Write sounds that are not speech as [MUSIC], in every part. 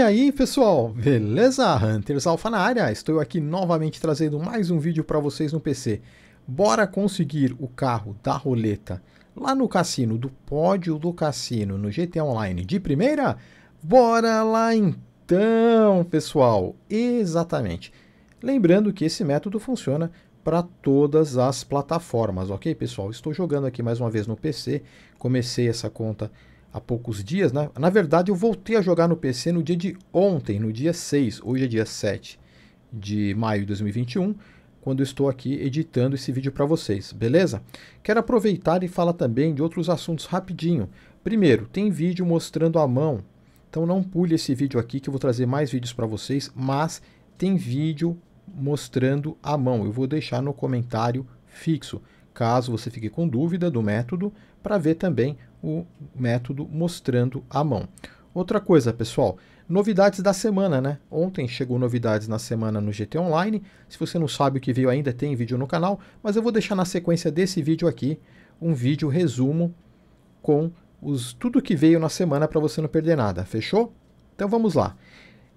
E aí pessoal, beleza? Hunters Alpha na área, estou aqui novamente trazendo mais um vídeo para vocês no PC. Bora conseguir o carro da roleta lá no cassino, do pódio do cassino, no GTA Online de primeira? Bora lá então pessoal, exatamente. Lembrando que esse método funciona para todas as plataformas, ok pessoal? Estou jogando aqui mais uma vez no PC, comecei essa conta há poucos dias, né? Na verdade, eu voltei a jogar no PC no dia de ontem, no dia 6, hoje é dia 7 de maio de 2021, quando eu estou aqui editando esse vídeo para vocês, beleza? Quero aproveitar e falar também de outros assuntos rapidinho. Primeiro, tem vídeo mostrando a mão, então não pule esse vídeo aqui que eu vou trazer mais vídeos para vocês, mas tem vídeo mostrando a mão. Eu vou deixar no comentário fixo, caso você fique com dúvida do método, para ver também o método mostrando a mão. Outra coisa, pessoal, novidades da semana, né? Ontem chegou novidades na semana no GT Online. Se você não sabe o que veio ainda, tem vídeo no canal, mas eu vou deixar na sequência desse vídeo aqui um vídeo resumo com os tudo que veio na semana para você não perder nada. Fechou? Então vamos lá.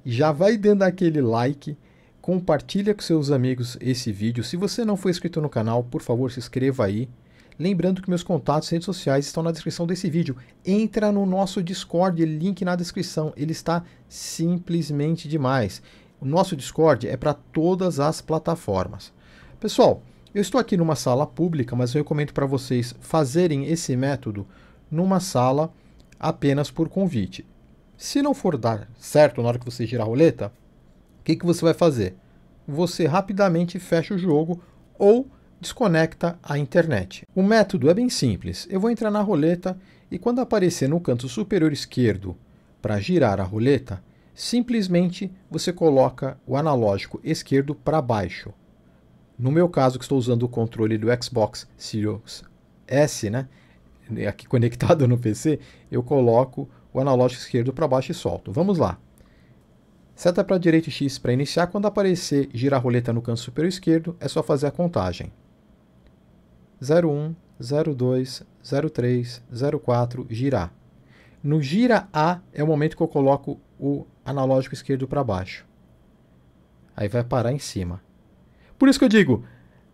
Já vai dando aquele like, compartilha com seus amigos esse vídeo. Se você não for inscrito no canal, por favor, se inscreva aí. Lembrando que meus contatos e redes sociais estão na descrição desse vídeo. Entra no nosso Discord, link na descrição. Ele está simplesmente demais. O nosso Discord é para todas as plataformas. Pessoal, eu estou aqui numa sala pública, mas eu recomendo para vocês fazerem esse método numa sala apenas por convite. Se não for dar certo na hora que você girar a roleta, o que, que você vai fazer? Você rapidamente fecha o jogo ou desconecta a internet. O método é bem simples. Eu vou entrar na roleta e quando aparecer no canto superior esquerdo para girar a roleta, simplesmente você coloca o analógico esquerdo para baixo. No meu caso, que estou usando o controle do Xbox Series S, né? aqui [LAUGHS] conectado no PC, eu coloco o analógico esquerdo para baixo e solto. Vamos lá. Seta para a direita e X para iniciar. Quando aparecer girar a roleta no canto superior esquerdo, é só fazer a contagem. 01, 02, 03, 04, girar. No gira A é o momento que eu coloco o analógico esquerdo para baixo. Aí vai parar em cima. Por isso que eu digo,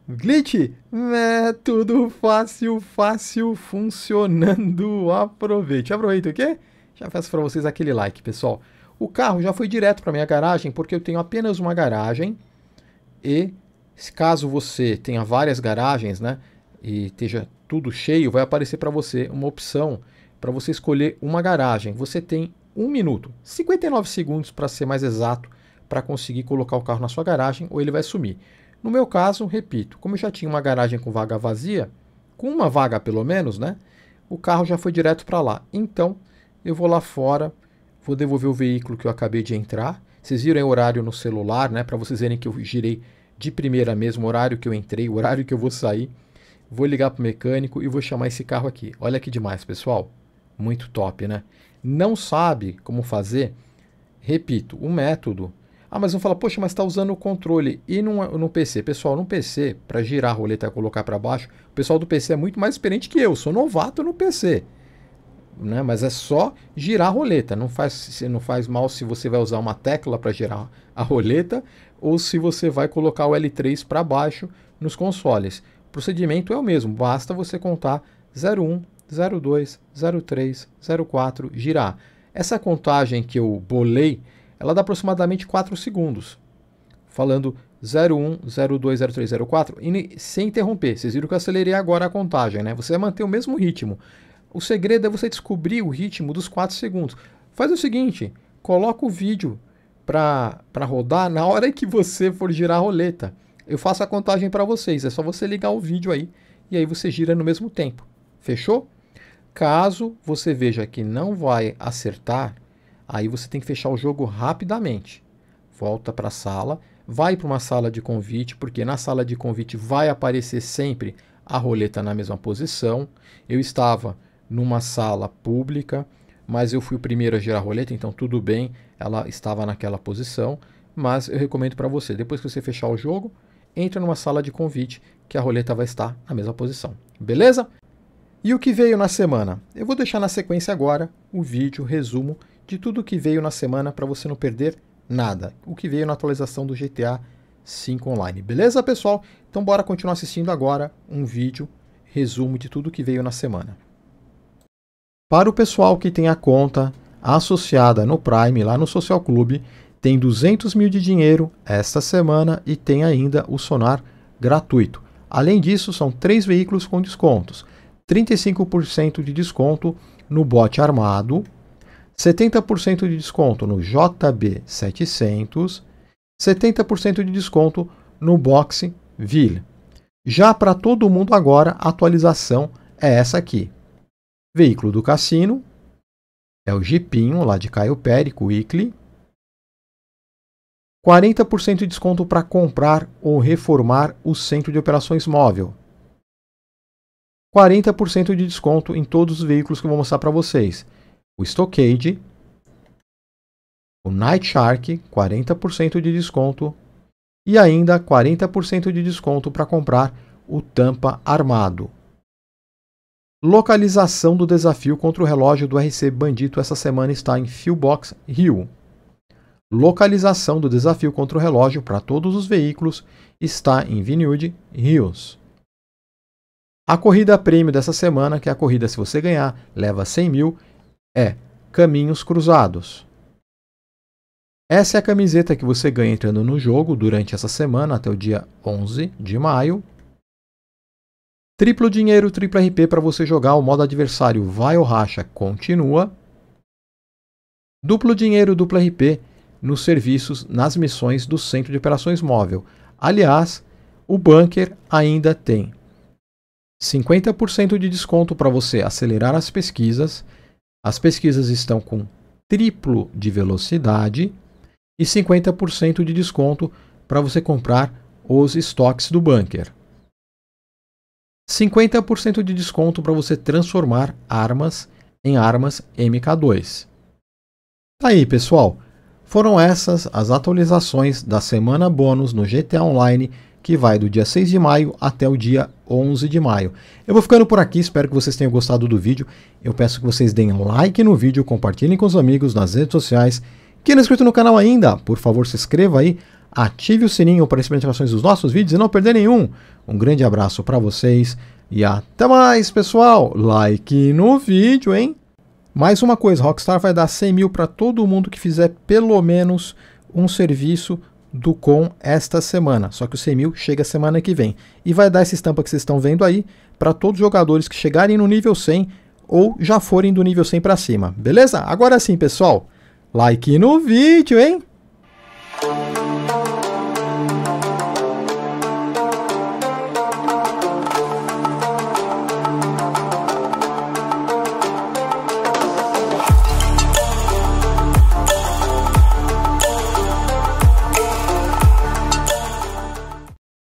glitch, é tudo fácil, fácil, funcionando, aproveite. aproveite o quê? Já peço para vocês aquele like, pessoal. O carro já foi direto para minha garagem, porque eu tenho apenas uma garagem. E caso você tenha várias garagens, né? e esteja tudo cheio, vai aparecer para você uma opção para você escolher uma garagem. Você tem um minuto, 59 segundos para ser mais exato, para conseguir colocar o carro na sua garagem ou ele vai sumir. No meu caso, repito, como eu já tinha uma garagem com vaga vazia, com uma vaga pelo menos, né? O carro já foi direto para lá. Então, eu vou lá fora, vou devolver o veículo que eu acabei de entrar. Vocês viram o horário no celular, né? Para vocês verem que eu girei de primeira mesmo, o horário que eu entrei, o horário que eu vou sair vou ligar para o mecânico e vou chamar esse carro aqui. Olha que demais, pessoal. Muito top, né? Não sabe como fazer, repito, o método. Ah, mas vão falar, poxa, mas está usando o controle. E no, no PC? Pessoal, no PC, para girar a roleta e colocar para baixo, o pessoal do PC é muito mais experiente que eu. Sou novato no PC. Né? Mas é só girar a roleta. Não faz, não faz mal se você vai usar uma tecla para girar a roleta ou se você vai colocar o L3 para baixo nos consoles procedimento é o mesmo, basta você contar 01, 02, 03, 04, girar. Essa contagem que eu bolei, ela dá aproximadamente 4 segundos. Falando 01, 02, 03, 04, e sem interromper. Vocês viram que eu acelerei agora a contagem, né? Você vai manter o mesmo ritmo. O segredo é você descobrir o ritmo dos 4 segundos. Faz o seguinte, coloca o vídeo para rodar na hora que você for girar a roleta. Eu faço a contagem para vocês, é só você ligar o vídeo aí e aí você gira no mesmo tempo. Fechou? Caso você veja que não vai acertar, aí você tem que fechar o jogo rapidamente. Volta para a sala, vai para uma sala de convite, porque na sala de convite vai aparecer sempre a roleta na mesma posição. Eu estava numa sala pública, mas eu fui o primeiro a girar a roleta, então tudo bem, ela estava naquela posição. Mas eu recomendo para você, depois que você fechar o jogo, entra numa sala de convite que a roleta vai estar na mesma posição. Beleza? E o que veio na semana? Eu vou deixar na sequência agora o vídeo resumo de tudo o que veio na semana para você não perder nada. O que veio na atualização do GTA 5 Online. Beleza, pessoal? Então bora continuar assistindo agora um vídeo resumo de tudo o que veio na semana. Para o pessoal que tem a conta associada no Prime lá no Social Clube, tem 200 mil de dinheiro esta semana e tem ainda o sonar gratuito. Além disso, são três veículos com descontos: 35% de desconto no bote armado, 70% de desconto no JB700, 70% de desconto no Boxe Ville. Já para todo mundo agora, a atualização é essa aqui. Veículo do cassino, é o Jeepinho lá de Caio Périco, Weekly, 40% de desconto para comprar ou reformar o centro de operações móvel. 40% de desconto em todos os veículos que eu vou mostrar para vocês. O Stockade, o Night Shark, 40% de desconto e ainda 40% de desconto para comprar o Tampa Armado. Localização do desafio contra o relógio do RC Bandito essa semana está em Fillbox Rio, Localização do desafio contra o relógio para todos os veículos está em Vineyard Hills. A corrida prêmio dessa semana, que é a corrida se você ganhar leva 100 mil, é Caminhos Cruzados. Essa é a camiseta que você ganha entrando no jogo durante essa semana até o dia 11 de maio. Triplo dinheiro, triplo RP para você jogar o modo adversário vai ou racha continua. Duplo dinheiro, duplo RP nos serviços, nas missões do Centro de Operações Móvel. Aliás, o Bunker ainda tem 50% de desconto para você acelerar as pesquisas. As pesquisas estão com triplo de velocidade e 50% de desconto para você comprar os estoques do bunker. 50% de desconto para você transformar armas em armas MK2. Tá aí, pessoal. Foram essas as atualizações da semana bônus no GTA Online que vai do dia 6 de maio até o dia 11 de maio. Eu vou ficando por aqui, espero que vocês tenham gostado do vídeo. Eu peço que vocês deem like no vídeo, compartilhem com os amigos nas redes sociais. Quem não é inscrito no canal ainda, por favor se inscreva aí, ative o sininho para receber notificações dos nossos vídeos e não perder nenhum. Um grande abraço para vocês e até mais, pessoal. Like no vídeo, hein? Mais uma coisa, Rockstar vai dar 100 mil para todo mundo que fizer pelo menos um serviço do com esta semana. Só que o 100 mil chega semana que vem. E vai dar essa estampa que vocês estão vendo aí para todos os jogadores que chegarem no nível 100 ou já forem do nível 100 para cima, beleza? Agora sim, pessoal, like no vídeo, hein?